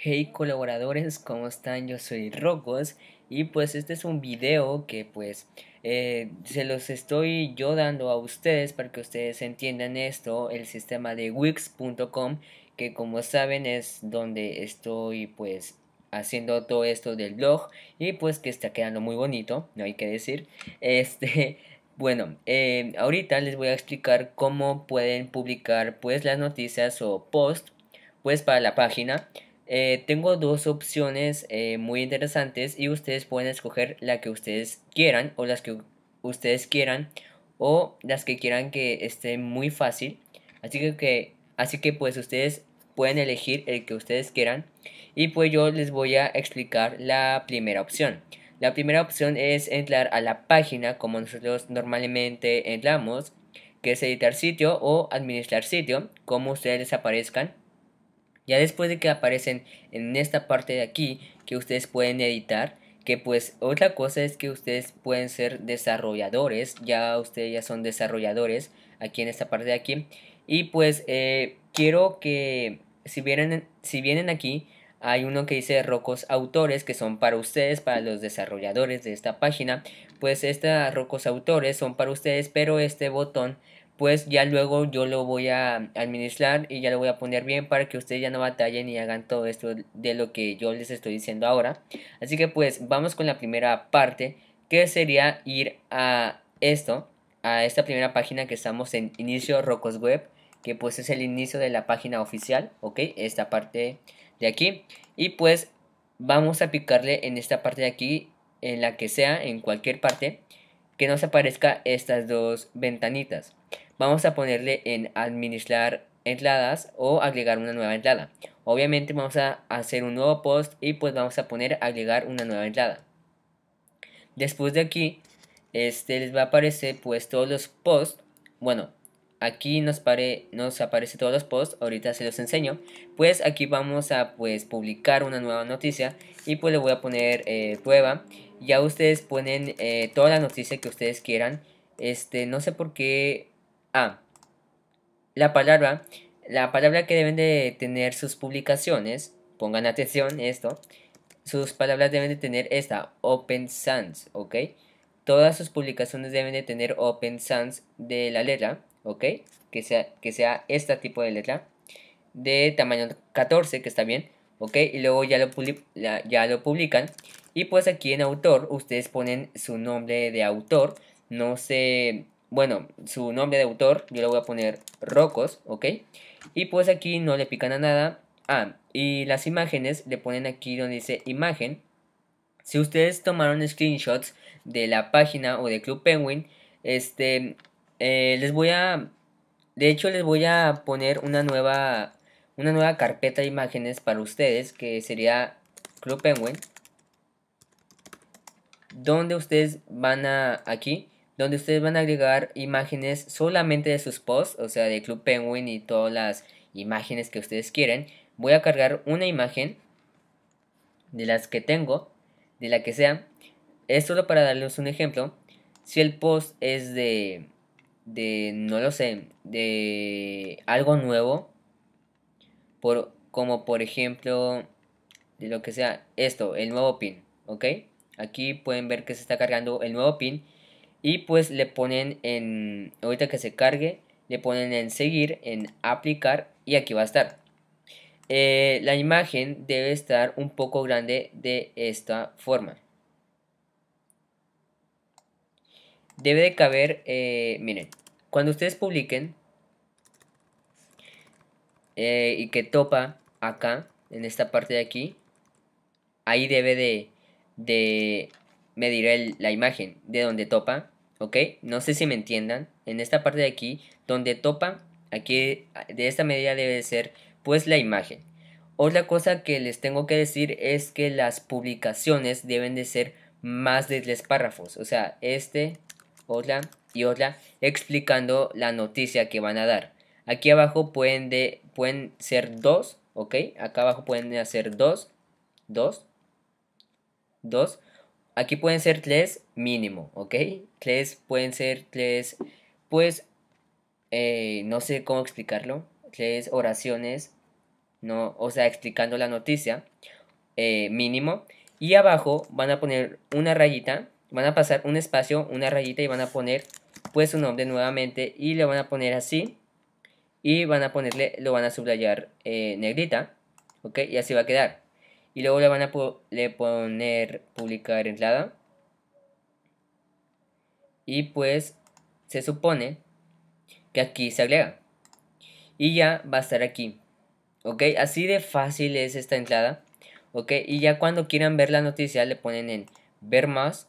Hey colaboradores, ¿cómo están? Yo soy Rocos y pues este es un video que pues eh, se los estoy yo dando a ustedes para que ustedes entiendan esto, el sistema de wix.com que como saben es donde estoy pues haciendo todo esto del blog y pues que está quedando muy bonito, no hay que decir, este... Bueno, eh, ahorita les voy a explicar cómo pueden publicar pues las noticias o post pues para la página. Eh, tengo dos opciones eh, muy interesantes y ustedes pueden escoger la que ustedes quieran o las que ustedes quieran o las que quieran que esté muy fácil. Así que, así que pues ustedes pueden elegir el que ustedes quieran y pues yo les voy a explicar la primera opción. La primera opción es entrar a la página como nosotros normalmente entramos, que es editar sitio o administrar sitio, como ustedes les aparezcan. Ya después de que aparecen en esta parte de aquí, que ustedes pueden editar, que pues otra cosa es que ustedes pueden ser desarrolladores, ya ustedes ya son desarrolladores aquí en esta parte de aquí. Y pues eh, quiero que si vienen, si vienen aquí, hay uno que dice Rocos Autores, que son para ustedes, para los desarrolladores de esta página. Pues estos Rocos Autores son para ustedes, pero este botón pues ya luego yo lo voy a administrar y ya lo voy a poner bien para que ustedes ya no batallen y hagan todo esto de lo que yo les estoy diciendo ahora. Así que pues vamos con la primera parte que sería ir a esto, a esta primera página que estamos en inicio Rocos Web, que pues es el inicio de la página oficial, ok, esta parte de aquí. Y pues vamos a picarle en esta parte de aquí, en la que sea, en cualquier parte, que nos aparezca estas dos ventanitas. Vamos a ponerle en administrar entradas o agregar una nueva entrada. Obviamente vamos a hacer un nuevo post y pues vamos a poner agregar una nueva entrada. Después de aquí, este les va a aparecer pues todos los posts. Bueno, aquí nos, pare, nos aparece todos los posts, ahorita se los enseño. Pues aquí vamos a pues publicar una nueva noticia y pues le voy a poner eh, prueba. Ya ustedes ponen eh, toda la noticia que ustedes quieran. Este, no sé por qué a. Ah. La palabra, la palabra que deben de tener sus publicaciones, pongan atención esto, sus palabras deben de tener esta, Open Sans, ¿ok? Todas sus publicaciones deben de tener Open Sans de la letra, ¿ok? Que sea, que sea este tipo de letra, de tamaño 14, que está bien, ¿ok? Y luego ya lo, ya lo publican. Y pues aquí en autor, ustedes ponen su nombre de autor, no se bueno, su nombre de autor, yo le voy a poner Rocos, ¿ok? Y pues aquí no le pican a nada. Ah, y las imágenes le ponen aquí donde dice imagen. Si ustedes tomaron screenshots de la página o de Club Penguin, este, eh, les voy a, de hecho les voy a poner una nueva, una nueva carpeta de imágenes para ustedes que sería Club Penguin. Donde ustedes van a, aquí, donde ustedes van a agregar imágenes solamente de sus posts, o sea, de Club Penguin y todas las imágenes que ustedes quieren. Voy a cargar una imagen de las que tengo, de la que sea. Es solo para darles un ejemplo. Si el post es de, de no lo sé, de algo nuevo, por, como por ejemplo, de lo que sea, esto, el nuevo pin, ¿ok? Aquí pueden ver que se está cargando el nuevo pin y pues le ponen en, ahorita que se cargue, le ponen en seguir, en aplicar y aquí va a estar. Eh, la imagen debe estar un poco grande de esta forma. Debe de caber, eh, miren, cuando ustedes publiquen eh, y que topa acá, en esta parte de aquí, ahí debe de, de medir la imagen de donde topa ¿ok? No sé si me entiendan. En esta parte de aquí, donde topa, aquí de esta medida debe ser pues la imagen. Otra cosa que les tengo que decir es que las publicaciones deben de ser más de tres párrafos. O sea, este, hola y otra, explicando la noticia que van a dar. Aquí abajo pueden, pueden ser dos, ¿ok? Acá abajo pueden hacer dos, dos, dos Aquí pueden ser tres mínimo, ¿ok? Tres pueden ser tres, pues, eh, no sé cómo explicarlo. Tres oraciones, no, o sea, explicando la noticia eh, mínimo. Y abajo van a poner una rayita, van a pasar un espacio, una rayita y van a poner pues su nombre nuevamente y le van a poner así y van a ponerle, lo van a subrayar eh, negrita, ok, y así va a quedar y luego le van a poner publicar entrada. Y pues se supone que aquí se agrega. Y ya va a estar aquí. ¿Ok? Así de fácil es esta entrada. ¿Ok? Y ya cuando quieran ver la noticia le ponen en ver más.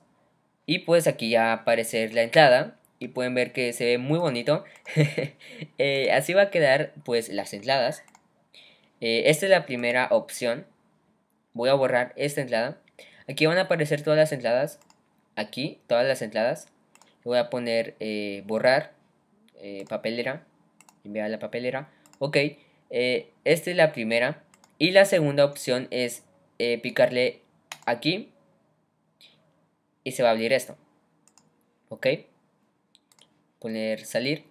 Y pues aquí ya va aparecer la entrada. Y pueden ver que se ve muy bonito. Eh, así va a quedar pues las entradas. Eh, esta es la primera opción voy a borrar esta entrada. Aquí van a aparecer todas las entradas. Aquí, todas las entradas. Voy a poner eh, borrar eh, papelera. Enviar la papelera. Ok, eh, esta es la primera. Y la segunda opción es picarle aquí. Y se va a abrir esto. Ok. Poner salir.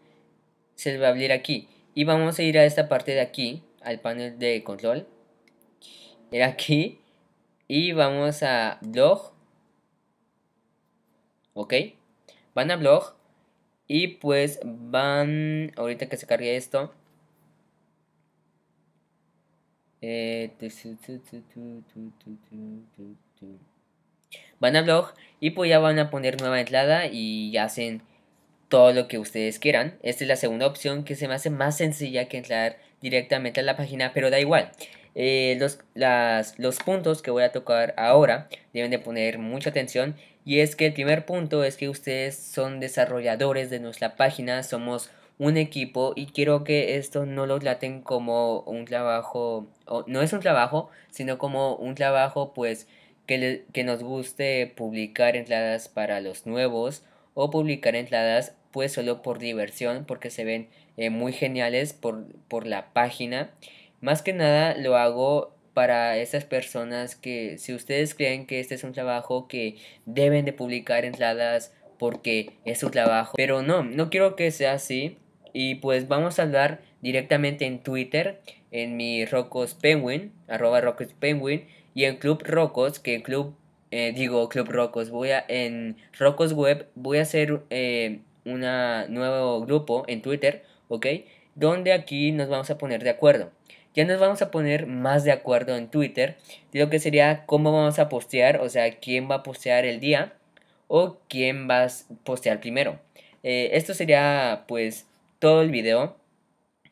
Se va a abrir aquí. Y vamos a ir a esta parte de aquí. Al panel de control aquí y vamos a blog. Ok, van a blog y pues van, ahorita que se cargue esto. van a blog y pues ya van a poner nueva entrada y hacen todo lo que ustedes quieran. Esta es la segunda opción que se me hace más sencilla que entrar directamente a la página, pero da igual. Eh, los, los puntos que voy a tocar ahora deben de poner mucha atención y es que el primer punto es que ustedes son desarrolladores de nuestra página, somos un equipo y quiero que esto no lo traten como un trabajo, o, no es un trabajo, sino como un trabajo pues que, que nos guste publicar entradas para los nuevos o publicar entradas pues solo por diversión porque se ven eh, muy geniales por, por la página más que nada lo hago para esas personas que si ustedes creen que este es un trabajo que deben de publicar entradas porque es su trabajo, pero no, no quiero que sea así y pues vamos a hablar directamente en Twitter en mi Rocos Penguin, arroba Rocos Penguin y en Club Rocos, que en Club eh, digo Club Rocos, voy a en Rocos Web voy a hacer eh, un nuevo grupo en Twitter, ¿ok? Donde aquí nos vamos a poner de acuerdo. Ya nos vamos a poner más de acuerdo en Twitter de lo que sería cómo vamos a postear, o sea, quién va a postear el día o quién va a postear primero. Eh, esto sería pues todo el video,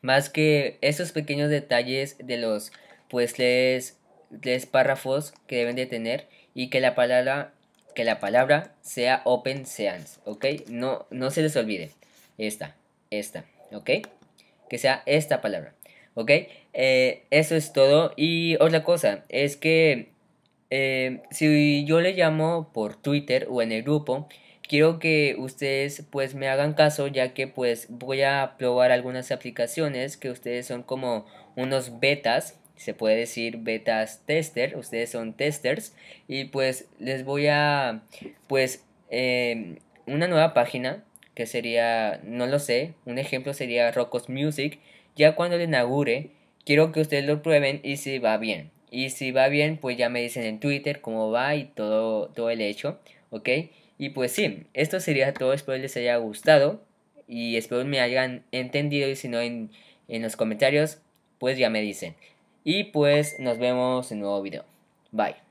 más que esos pequeños detalles de los pues tres, párrafos que deben de tener y que la palabra que la palabra sea Open Seance, ¿ok? No, no se les olvide. Esta, esta, ¿ok? Que sea esta palabra. ¿ok? Eh, eso es todo. Y otra cosa es que eh, si yo le llamo por Twitter o en el grupo, quiero que ustedes pues me hagan caso ya que pues voy a probar algunas aplicaciones que ustedes son como unos betas se puede decir betas tester ustedes son testers y pues les voy a pues em, una nueva página que sería no lo sé un ejemplo sería Rocos Music ya cuando lo inaugure, quiero que ustedes lo prueben y si va bien. Y si va bien, pues ya me dicen en Twitter cómo va y todo, todo el hecho, ¿ok? Y pues sí, esto sería todo, espero les haya gustado y espero me hayan entendido y si no en, en los comentarios, pues ya me dicen. Y pues nos vemos en un nuevo video. Bye.